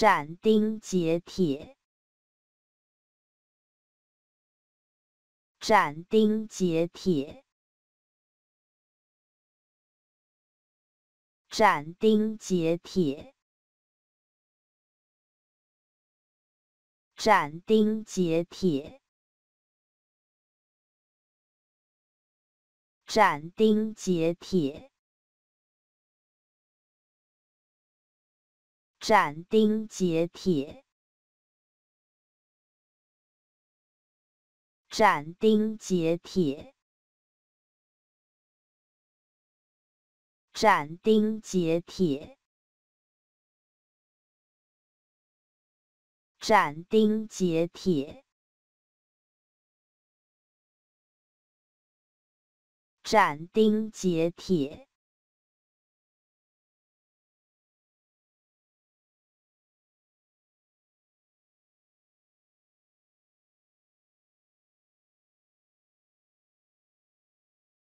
斩钉截铁，斩钉截铁，斩钉截铁，斩钉截铁，斩钉截铁。斩钉截铁，斩钉截铁，斩钉截铁，斩钉截铁，斩钉截铁。